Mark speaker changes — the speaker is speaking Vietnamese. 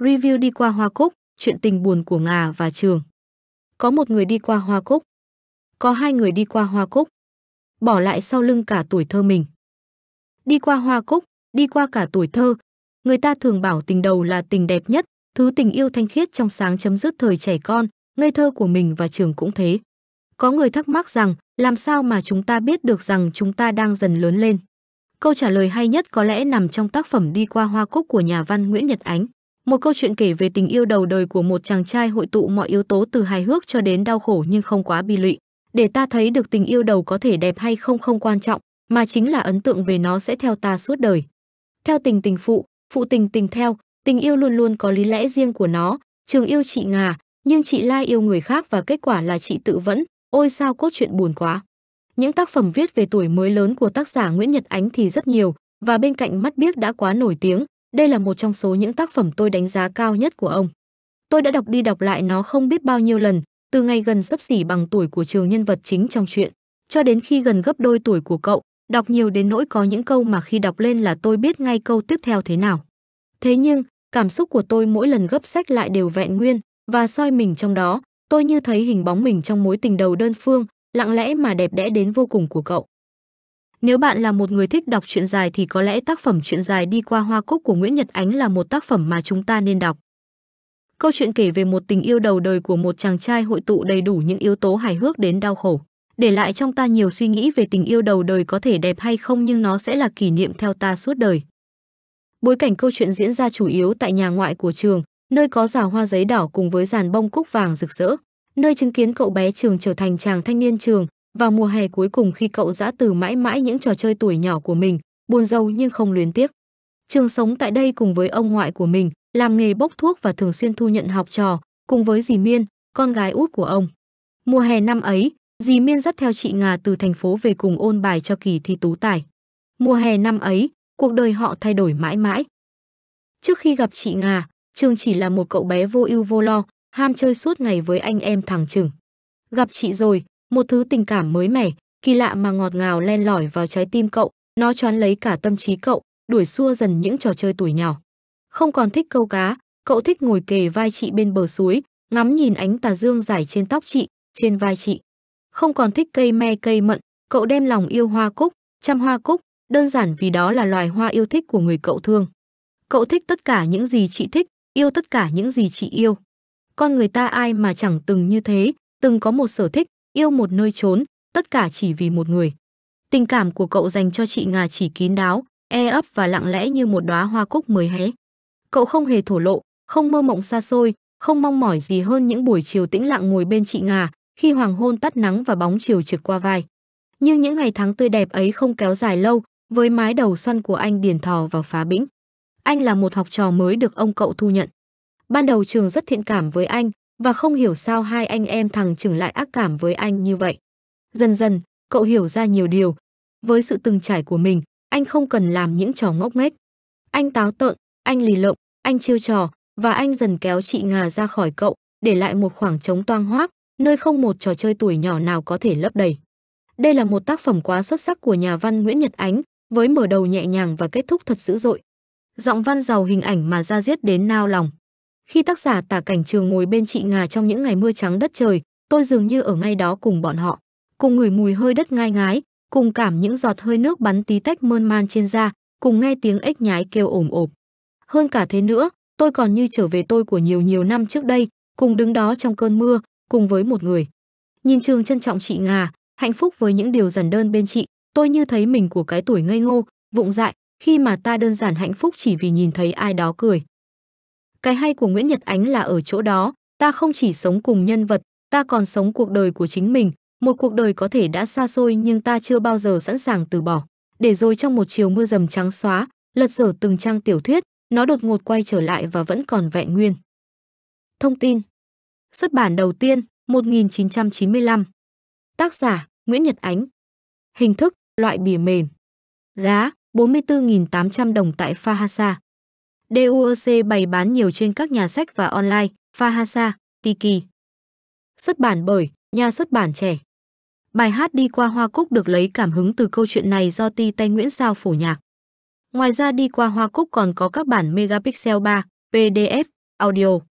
Speaker 1: Review đi qua Hoa Cúc, chuyện tình buồn của Ngà và Trường. Có một người đi qua Hoa Cúc. Có hai người đi qua Hoa Cúc. Bỏ lại sau lưng cả tuổi thơ mình. Đi qua Hoa Cúc, đi qua cả tuổi thơ. Người ta thường bảo tình đầu là tình đẹp nhất, thứ tình yêu thanh khiết trong sáng chấm dứt thời trẻ con, ngây thơ của mình và Trường cũng thế. Có người thắc mắc rằng, làm sao mà chúng ta biết được rằng chúng ta đang dần lớn lên? Câu trả lời hay nhất có lẽ nằm trong tác phẩm Đi qua Hoa Cúc của nhà văn Nguyễn Nhật Ánh một câu chuyện kể về tình yêu đầu đời của một chàng trai hội tụ mọi yếu tố từ hài hước cho đến đau khổ nhưng không quá bi lụy. Để ta thấy được tình yêu đầu có thể đẹp hay không không quan trọng, mà chính là ấn tượng về nó sẽ theo ta suốt đời. Theo tình tình phụ, phụ tình tình theo, tình yêu luôn luôn có lý lẽ riêng của nó, trường yêu chị Ngà, nhưng chị Lai yêu người khác và kết quả là chị tự vẫn, ôi sao cốt truyện buồn quá. Những tác phẩm viết về tuổi mới lớn của tác giả Nguyễn Nhật Ánh thì rất nhiều, và bên cạnh mắt biếc đã quá nổi tiếng, đây là một trong số những tác phẩm tôi đánh giá cao nhất của ông. Tôi đã đọc đi đọc lại nó không biết bao nhiêu lần, từ ngày gần sấp xỉ bằng tuổi của trường nhân vật chính trong chuyện, cho đến khi gần gấp đôi tuổi của cậu, đọc nhiều đến nỗi có những câu mà khi đọc lên là tôi biết ngay câu tiếp theo thế nào. Thế nhưng, cảm xúc của tôi mỗi lần gấp sách lại đều vẹn nguyên và soi mình trong đó, tôi như thấy hình bóng mình trong mối tình đầu đơn phương, lặng lẽ mà đẹp đẽ đến vô cùng của cậu. Nếu bạn là một người thích đọc truyện dài thì có lẽ tác phẩm truyện dài đi qua hoa cúc của Nguyễn Nhật Ánh là một tác phẩm mà chúng ta nên đọc. Câu chuyện kể về một tình yêu đầu đời của một chàng trai hội tụ đầy đủ những yếu tố hài hước đến đau khổ, để lại trong ta nhiều suy nghĩ về tình yêu đầu đời có thể đẹp hay không nhưng nó sẽ là kỷ niệm theo ta suốt đời. Bối cảnh câu chuyện diễn ra chủ yếu tại nhà ngoại của trường, nơi có rào hoa giấy đỏ cùng với dàn bông cúc vàng rực rỡ, nơi chứng kiến cậu bé trường trở thành chàng thanh niên trường, vào mùa hè cuối cùng khi cậu dã từ mãi mãi những trò chơi tuổi nhỏ của mình, buồn rầu nhưng không luyến tiếc. Trường sống tại đây cùng với ông ngoại của mình, làm nghề bốc thuốc và thường xuyên thu nhận học trò, cùng với dì Miên, con gái út của ông. Mùa hè năm ấy, dì Miên dắt theo chị Ngà từ thành phố về cùng ôn bài cho kỳ thi tú tài. Mùa hè năm ấy, cuộc đời họ thay đổi mãi mãi. Trước khi gặp chị Ngà, Trường chỉ là một cậu bé vô ưu vô lo, ham chơi suốt ngày với anh em thằng Trừng. Gặp chị rồi, một thứ tình cảm mới mẻ, kỳ lạ mà ngọt ngào len lỏi vào trái tim cậu, nó choán lấy cả tâm trí cậu, đuổi xua dần những trò chơi tuổi nhỏ. Không còn thích câu cá, cậu thích ngồi kề vai chị bên bờ suối, ngắm nhìn ánh tà dương rải trên tóc chị, trên vai chị. Không còn thích cây me cây mận, cậu đem lòng yêu hoa cúc, chăm hoa cúc, đơn giản vì đó là loài hoa yêu thích của người cậu thương. Cậu thích tất cả những gì chị thích, yêu tất cả những gì chị yêu. Con người ta ai mà chẳng từng như thế, từng có một sở thích, yêu một nơi trốn, tất cả chỉ vì một người. Tình cảm của cậu dành cho chị Ngà chỉ kín đáo, e ấp và lặng lẽ như một đóa hoa cúc mới hé. Cậu không hề thổ lộ, không mơ mộng xa xôi, không mong mỏi gì hơn những buổi chiều tĩnh lặng ngồi bên chị Ngà, khi hoàng hôn tắt nắng và bóng chiều trực qua vai. Nhưng những ngày tháng tươi đẹp ấy không kéo dài lâu, với mái đầu xoăn của anh điền thò vào phá bĩnh. Anh là một học trò mới được ông cậu thu nhận. Ban đầu trường rất thiện cảm với anh, và không hiểu sao hai anh em thằng trưởng lại ác cảm với anh như vậy. Dần dần, cậu hiểu ra nhiều điều. Với sự từng trải của mình, anh không cần làm những trò ngốc nghếch. Anh táo tợn, anh lì lợm, anh chiêu trò và anh dần kéo chị Ngà ra khỏi cậu, để lại một khoảng trống toang hoác, nơi không một trò chơi tuổi nhỏ nào có thể lấp đầy. Đây là một tác phẩm quá xuất sắc của nhà văn Nguyễn Nhật Ánh, với mở đầu nhẹ nhàng và kết thúc thật dữ dội. Giọng văn giàu hình ảnh mà ra diết đến nao lòng. Khi tác giả tả cảnh trường ngồi bên chị Ngà trong những ngày mưa trắng đất trời, tôi dường như ở ngay đó cùng bọn họ, cùng ngửi mùi hơi đất ngai ngái, cùng cảm những giọt hơi nước bắn tí tách mơn man trên da, cùng nghe tiếng ếch nhái kêu ồm ộp. Hơn cả thế nữa, tôi còn như trở về tôi của nhiều nhiều năm trước đây, cùng đứng đó trong cơn mưa, cùng với một người. Nhìn trường trân trọng chị Ngà, hạnh phúc với những điều giản đơn bên chị, tôi như thấy mình của cái tuổi ngây ngô, vụng dại, khi mà ta đơn giản hạnh phúc chỉ vì nhìn thấy ai đó cười. Cái hay của Nguyễn Nhật Ánh là ở chỗ đó, ta không chỉ sống cùng nhân vật, ta còn sống cuộc đời của chính mình, một cuộc đời có thể đã xa xôi nhưng ta chưa bao giờ sẵn sàng từ bỏ. Để rồi trong một chiều mưa dầm trắng xóa, lật dở từng trang tiểu thuyết, nó đột ngột quay trở lại và vẫn còn vẹn nguyên. Thông tin Xuất bản đầu tiên, 1995 Tác giả, Nguyễn Nhật Ánh Hình thức, loại bìa mềm Giá, 44.800 đồng tại Fahasa DUOC bày bán nhiều trên các nhà sách và online, Fahasa, Tiki. Xuất bản bởi nhà xuất bản trẻ. Bài hát Đi qua Hoa Cúc được lấy cảm hứng từ câu chuyện này do ti tay Nguyễn Sao phổ nhạc. Ngoài ra Đi qua Hoa Cúc còn có các bản Megapixel 3, PDF, audio.